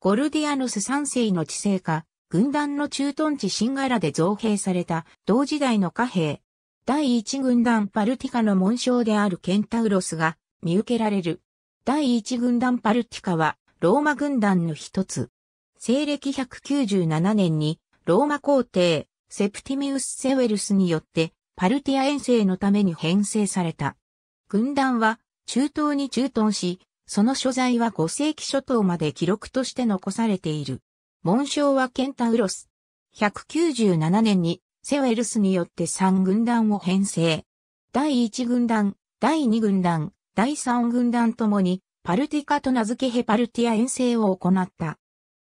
ゴルディアヌス3世の治世下、軍団の駐屯地シンガラで造兵された同時代の貨幣。第1軍団パルティカの紋章であるケンタウロスが見受けられる。第1軍団パルティカはローマ軍団の一つ。西暦197年にローマ皇帝セプティミウス・セウェルスによってパルティア遠征のために編成された。軍団は中東に駐屯し、その所在は5世紀初頭まで記録として残されている。紋章はケンタウロス。197年にセウェルスによって3軍団を編成。第1軍団、第2軍団、第3軍団ともにパルティカと名付けヘパルティア遠征を行った。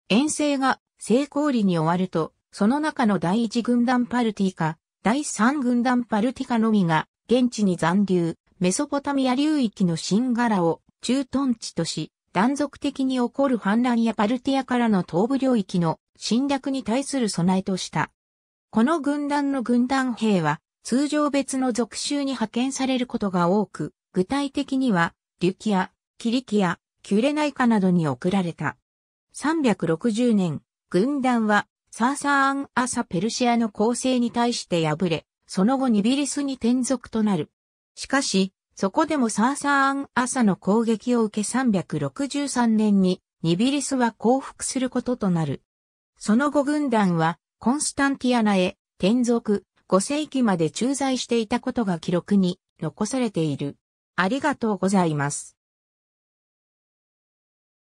遠征が成功裏に終わると、その中の第1軍団パルティカ、第3軍団パルティカのみが現地に残留、メソポタミア流域の新柄を駐屯地とし、断続的に起こる反乱やパルティアからの東部領域の侵略に対する備えとした。この軍団の軍団兵は、通常別の属州に派遣されることが多く、具体的には、リュキア、キリキア、キュレナイカなどに送られた。360年、軍団は、サーサーン・アサ・ペルシアの攻勢に対して敗れ、その後ニビリスに転属となる。しかし、そこでもサーサーン朝の攻撃を受け363年にニビリスは降伏することとなる。その後軍団はコンスタンティアナへ転属5世紀まで駐在していたことが記録に残されている。ありがとうございます。